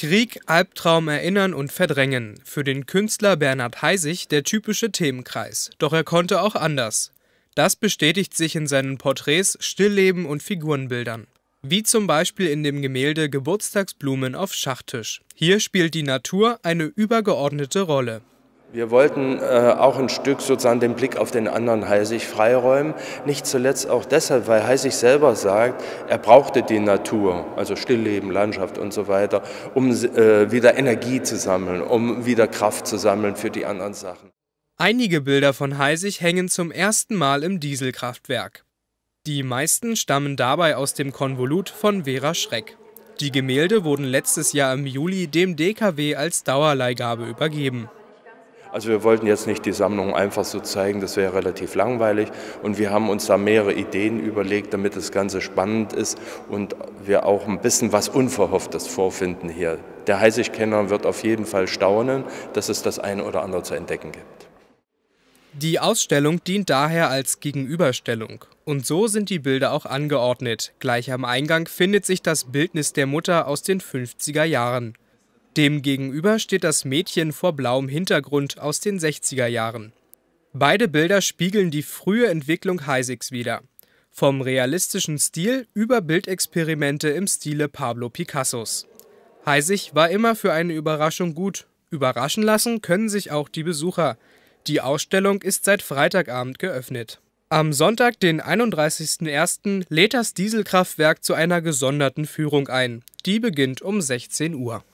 Krieg, Albtraum erinnern und verdrängen. Für den Künstler Bernhard Heisig der typische Themenkreis. Doch er konnte auch anders. Das bestätigt sich in seinen Porträts, Stillleben und Figurenbildern. Wie zum Beispiel in dem Gemälde Geburtstagsblumen auf Schachtisch. Hier spielt die Natur eine übergeordnete Rolle. Wir wollten äh, auch ein Stück sozusagen den Blick auf den anderen Heisig freiräumen. Nicht zuletzt auch deshalb, weil Heisig selber sagt, er brauchte die Natur, also Stillleben, Landschaft und so weiter, um äh, wieder Energie zu sammeln, um wieder Kraft zu sammeln für die anderen Sachen. Einige Bilder von Heisig hängen zum ersten Mal im Dieselkraftwerk. Die meisten stammen dabei aus dem Konvolut von Vera Schreck. Die Gemälde wurden letztes Jahr im Juli dem DKW als Dauerleihgabe übergeben. Also wir wollten jetzt nicht die Sammlung einfach so zeigen, das wäre relativ langweilig. Und wir haben uns da mehrere Ideen überlegt, damit das Ganze spannend ist und wir auch ein bisschen was Unverhofftes vorfinden hier. Der Heißigkenner wird auf jeden Fall staunen, dass es das eine oder andere zu entdecken gibt. Die Ausstellung dient daher als Gegenüberstellung. Und so sind die Bilder auch angeordnet. Gleich am Eingang findet sich das Bildnis der Mutter aus den 50er Jahren. Demgegenüber steht das Mädchen vor blauem Hintergrund aus den 60er Jahren. Beide Bilder spiegeln die frühe Entwicklung Heisigs wider. Vom realistischen Stil über Bildexperimente im Stile Pablo Picassos. Heisig war immer für eine Überraschung gut. Überraschen lassen können sich auch die Besucher. Die Ausstellung ist seit Freitagabend geöffnet. Am Sonntag, den 31.01., lädt das Dieselkraftwerk zu einer gesonderten Führung ein. Die beginnt um 16 Uhr.